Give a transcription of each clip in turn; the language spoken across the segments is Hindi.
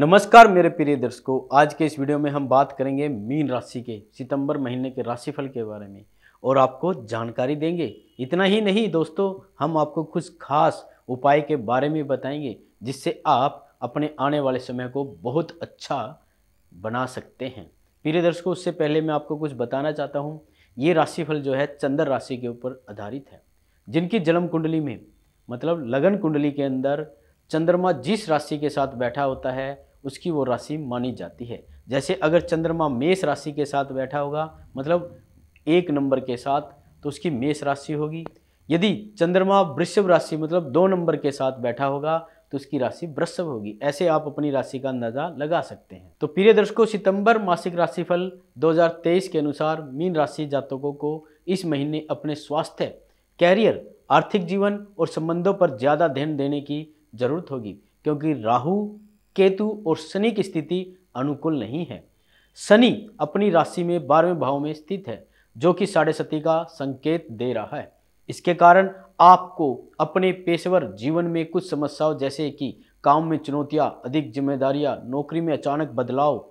नमस्कार मेरे प्रिय दर्शकों आज के इस वीडियो में हम बात करेंगे मीन राशि के सितंबर महीने के राशिफल के बारे में और आपको जानकारी देंगे इतना ही नहीं दोस्तों हम आपको कुछ खास उपाय के बारे में बताएंगे जिससे आप अपने आने वाले समय को बहुत अच्छा बना सकते हैं प्रिय दर्शकों उससे पहले मैं आपको कुछ बताना चाहता हूँ ये राशिफल जो है चंद्र राशि के ऊपर आधारित है जिनकी जन्म कुंडली में मतलब लगन कुंडली के अंदर चंद्रमा जिस राशि के साथ बैठा होता है उसकी वो राशि मानी जाती है जैसे अगर चंद्रमा मेष राशि के साथ बैठा होगा मतलब एक नंबर के साथ तो उसकी मेष राशि होगी यदि चंद्रमा वृषभ राशि मतलब दो नंबर के साथ बैठा होगा तो उसकी राशि वृषभ होगी ऐसे आप अपनी राशि का अंदाजा लगा सकते हैं तो प्रिय दर्शकों सितंबर मासिक राशिफल 2023 के अनुसार मीन राशि जातकों को इस महीने अपने स्वास्थ्य कैरियर आर्थिक जीवन और संबंधों पर ज़्यादा ध्यान देने की जरूरत होगी क्योंकि राहु केतु और शनि की स्थिति अनुकूल नहीं है शनि अपनी राशि में बारहवें भाव में स्थित है जो कि साढ़े सती का संकेत दे रहा है इसके कारण आपको अपने पेशेवर जीवन में कुछ समस्याओं जैसे कि काम में चुनौतियां अधिक जिम्मेदारियां नौकरी में अचानक बदलाव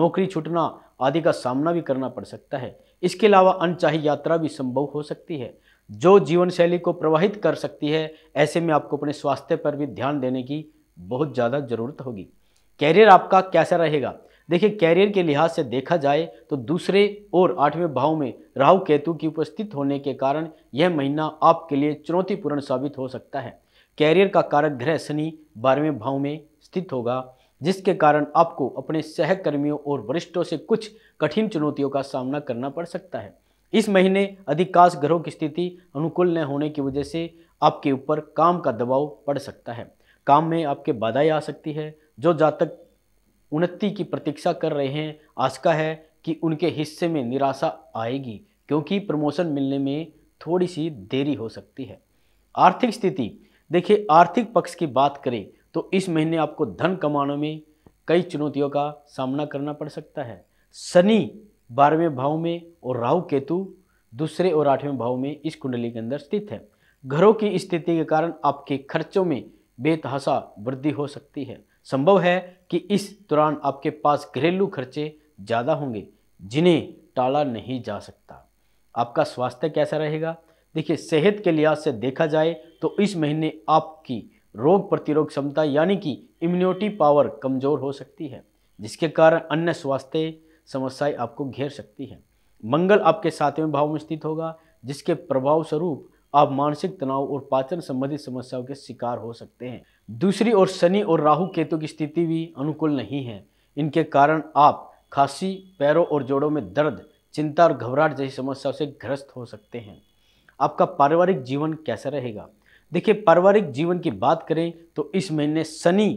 नौकरी छूटना आदि का सामना भी करना पड़ सकता है इसके अलावा अनचाही यात्रा भी संभव हो सकती है जो जीवन शैली को प्रवाहित कर सकती है ऐसे में आपको अपने स्वास्थ्य पर भी ध्यान देने की बहुत ज़्यादा ज़रूरत होगी कैरियर आपका कैसा रहेगा देखिए कैरियर के लिहाज से देखा जाए तो दूसरे और आठवें भाव में राहु केतु की उपस्थित होने के कारण यह महीना आपके लिए चुनौतीपूर्ण साबित हो सकता है कैरियर का कारक ग्रह शनि बारहवें भाव में स्थित होगा जिसके कारण आपको अपने सहकर्मियों और वरिष्ठों से कुछ कठिन चुनौतियों का सामना करना पड़ सकता है इस महीने अधिकांश ग्रहों की स्थिति अनुकूल न होने की वजह से आपके ऊपर काम का दबाव पड़ सकता है काम में आपके बाधाएं आ सकती है जो जातक उन्नति की प्रतीक्षा कर रहे हैं आशका है कि उनके हिस्से में निराशा आएगी क्योंकि प्रमोशन मिलने में थोड़ी सी देरी हो सकती है आर्थिक स्थिति देखिए आर्थिक पक्ष की बात करें तो इस महीने आपको धन कमाने में कई चुनौतियों का सामना करना पड़ सकता है शनि बारहवें भाव में और राहु केतु दूसरे और आठवें भाव में इस कुंडली के अंदर स्थित है घरों की स्थिति के कारण आपके खर्चों में बेतहासा वृद्धि हो सकती है संभव है कि इस दौरान आपके पास घरेलू खर्चे ज़्यादा होंगे जिन्हें टाला नहीं जा सकता आपका स्वास्थ्य कैसा रहेगा देखिए सेहत के लिहाज से देखा जाए तो इस महीने आपकी रोग प्रतिरोध क्षमता यानी कि इम्यूनिटी पावर कमज़ोर हो सकती है जिसके कारण अन्य स्वास्थ्य समस्याएं आपको घेर सकती हैं मंगल आपके सातवें भाव में स्थित होगा जिसके प्रभाव स्वरूप आप मानसिक तनाव और पाचन संबंधित समस्याओं के शिकार हो सकते हैं दूसरी ओर शनि और राहु केतु की स्थिति भी अनुकूल नहीं है इनके कारण आप खांसी पैरों और जोड़ों में दर्द चिंता और घबराहट जैसी समस्याओं से ग्रस्त हो सकते हैं आपका पारिवारिक जीवन कैसा रहेगा देखिए पारिवारिक जीवन की बात करें तो इस महीने शनि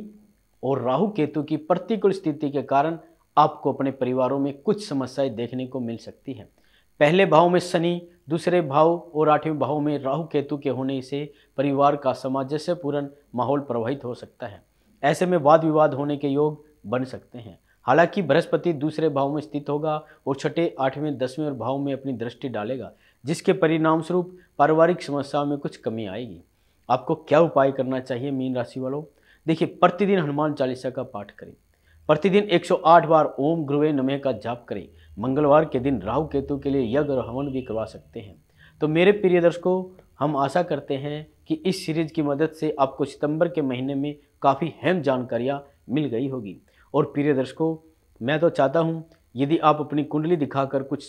और राहु केतु की प्रतिकूल स्थिति के कारण आपको अपने परिवारों में कुछ समस्याएं देखने को मिल सकती हैं पहले भाव में शनि दूसरे भाव और आठवें भाव में राहु केतु के होने से परिवार का सामंजस्यपूर्ण माहौल प्रभावित हो सकता है ऐसे में वाद विवाद होने के योग बन सकते हैं हालांकि बृहस्पति दूसरे भाव में स्थित होगा और छठे आठवें दसवें और भाव में अपनी दृष्टि डालेगा जिसके परिणाम स्वरूप पारिवारिक समस्याओं में कुछ कमी आएगी आपको क्या उपाय करना चाहिए मीन राशि वालों देखिए प्रतिदिन हनुमान चालीसा का पाठ करें प्रतिदिन 108 बार ओम ग्रुवे नमः का जाप करें मंगलवार के दिन राहु केतु के लिए यज्ञ और हवन भी करवा सकते हैं तो मेरे प्रिय दर्शकों हम आशा करते हैं कि इस सीरीज की मदद से आपको सितंबर के महीने में काफ़ी अहम जानकारियाँ मिल गई होगी और प्रिय दर्शकों मैं तो चाहता हूँ यदि आप अपनी कुंडली दिखाकर कुछ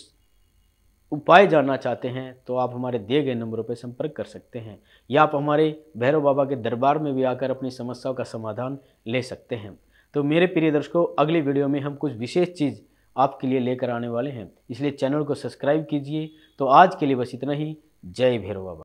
उपाय जानना चाहते हैं तो आप हमारे दिए गए नंबरों पर संपर्क कर सकते हैं या आप हमारे भैरव बाबा के दरबार में भी आकर अपनी समस्याओं का समाधान ले सकते हैं तो मेरे प्रिय दर्शकों अगली वीडियो में हम कुछ विशेष चीज़ आपके लिए लेकर आने वाले हैं इसलिए चैनल को सब्सक्राइब कीजिए तो आज के लिए बस इतना ही जय बाबा